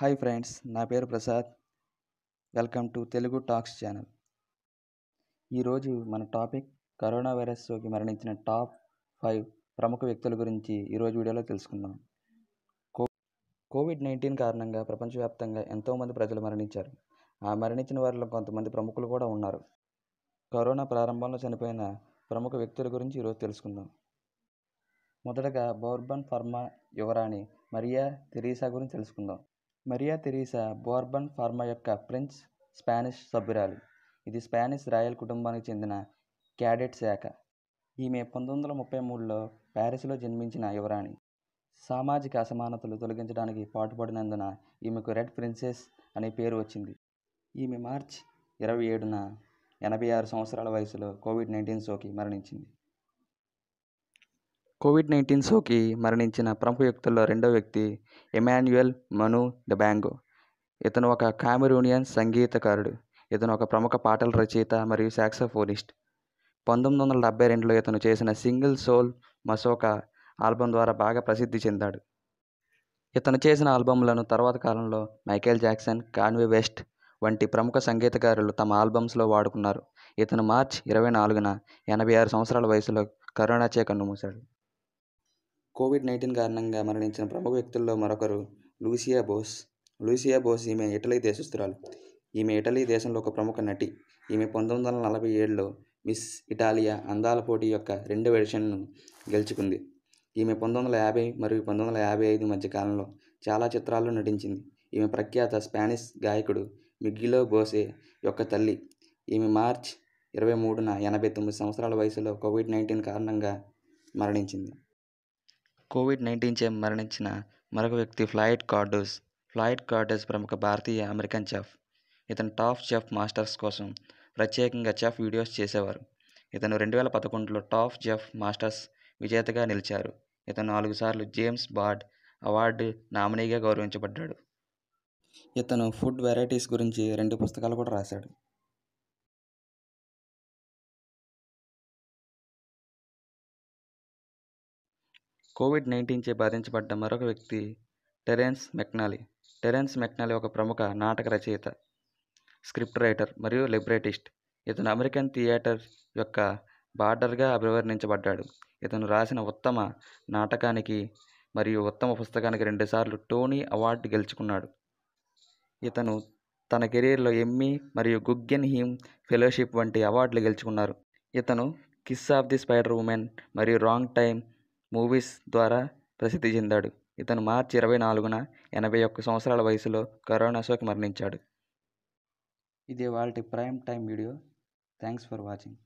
hi friends నా పేరు Prasad welcome to Telugu talks channel ఈరోజు మన టాపిక్ కరోనా వైరస్ సోకి మరణించిన టాప్ ఫైవ్ ప్రముఖ వ్యక్తుల గురించి ఈరోజు వీడియోలో తెలుసుకుందాం కోవిడ్ నైన్టీన్ కారణంగా ప్రపంచవ్యాప్తంగా ఎంతోమంది ప్రజలు మరణించారు ఆ మరణించిన వారిలో కొంతమంది ప్రముఖులు కూడా ఉన్నారు కరోనా ప్రారంభంలో చనిపోయిన ప్రముఖ వ్యక్తుల గురించి ఈరోజు తెలుసుకుందాం మొదటగా బోర్బన్ ఫర్మా యువరాణి మరియా తెరీసా గురించి తెలుసుకుందాం మరియా తెరీసా బోర్బన్ ఫార్మా యొక్క ఫ్రెంచ్ స్పానిష్ సభ్యురాలు ఇది స్పానిష్ రాయల్ కుటుంబానికి చెందిన క్యాడెట్ శాఖ ఈమె పంతొమ్మిది వందల ముప్పై మూడులో ప్యారిస్లో జన్మించిన యువరాణి సామాజిక అసమానతలు తొలగించడానికి పాటుపడినందున ఈమెకు రెడ్ ప్రిన్సెస్ అనే పేరు వచ్చింది ఈమె మార్చ్ ఇరవై ఏడున ఎనభై ఆరు సంవత్సరాల వయసులో కోవిడ్ నైన్టీన్ సోకి మరణించింది కోవిడ్ నైన్టీన్ సోకి మరణించిన ప్రముఖ వ్యక్తుల్లో రెండో వ్యక్తి ఎమాన్యుయల్ మను దబాంగో ఇతను ఒక కామెరూనియన్ సంగీతకారుడు ఇతను ఒక ప్రముఖ పాటల రచయిత మరియు శాక్సఫోనిస్ట్ పంతొమ్మిది వందల డెబ్బై రెండులో ఇతను చేసిన సింగిల్ సోల్ మసోకా ఆల్బమ్ ద్వారా బాగా ప్రసిద్ధి చెందాడు ఇతను చేసిన ఆల్బమ్లను తర్వాత కాలంలో మైకేల్ జాక్సన్ కాన్వే వెస్ట్ వంటి ప్రముఖ సంగీతకారులు తమ ఆల్బమ్స్లో వాడుకున్నారు ఇతను మార్చ్ ఇరవై నాలుగున ఎనభై ఆరు సంవత్సరాల వయసులో కరోనా చే మూశాడు కోవిడ్ నైన్టీన్ కారణంగా మరణించిన ప్రముఖ వ్యక్తుల్లో మరొకరు లూసియా బోస్ లూసియా బోస్ ఈమె ఇటలీ దేశస్తురాలు ఈమె ఇటలీ దేశంలో ఒక ప్రముఖ నటి ఈమె పంతొమ్మిది వందల నలభై ఏడులో మిస్ ఇటాలియా అందాల పోటీ యొక్క రెండవ ఎడిషన్ను గెలుచుకుంది ఈమె పంతొమ్మిది వందల యాభై మరియు పంతొమ్మిది వందల యాభై ఐదు మధ్య కాలంలో చాలా చిత్రాల్లో నటించింది ఈమె ప్రఖ్యాత స్పానిష్ గాయకుడు మిగ్గిలో బోసే యొక్క తల్లి ఈమె మార్చ్ ఇరవై మూడున ఎనభై తొమ్మిది సంవత్సరాల వయసులో కోవిడ్ నైన్టీన్ కారణంగా మరణించింది కోవిడ్ చే మరణించిన మరొక వ్యక్తి ఫ్లాయిడ్ కార్డోస్ ఫ్లాయిడ్ కార్డోస్ ప్రముఖ భారతీయ అమెరికన్ చెఫ్ ఇతను టాప్ చెఫ్ మాస్టర్స్ కోసం ప్రత్యేకంగా చెఫ్ వీడియోస్ చేసేవారు ఇతను రెండు వేల పదకొండులో టాప్ చెఫ్ మాస్టర్స్ విజేతగా నిలిచారు ఇతను నాలుగు సార్లు జేమ్స్ బార్డ్ అవార్డు నామినీగా గౌరవించబడ్డాడు ఇతను ఫుడ్ వెరైటీస్ గురించి రెండు పుస్తకాలు కూడా రాశాడు కోవిడ్ నైన్టీన్చే బాధించబడ్డ మరొక వ్యక్తి టెరెన్స్ మెక్నాలీ టెరెన్స్ మెక్నాలీ ఒక ప్రముఖ నాటక రచయిత స్క్రిప్ట్ రైటర్ మరియు లిబరేటిస్ట్ ఇతను అమెరికన్ థియేటర్ యొక్క బార్డర్గా అభివర్ణించబడ్డాడు ఇతను రాసిన ఉత్తమ నాటకానికి మరియు ఉత్తమ పుస్తకానికి రెండుసార్లు టోనీ అవార్డు గెలుచుకున్నాడు ఇతను తన కెరీర్లో ఎమ్మీ మరియు గుగ్గెన్ హీమ్ ఫెలోషిప్ వంటి అవార్డులు గెలుచుకున్నారు ఇతను kiss of the spider woman మరియు రాంగ్ టైమ్ మూవీస్ ద్వారా ప్రసిద్ధి చెందాడు ఇతను మార్చి ఇరవై నాలుగున ఎనభై ఒక్క సంవత్సరాల వయసులో కరోనా సోకి మరణించాడు ఇది వాళ్ళ prime time video thanks for watching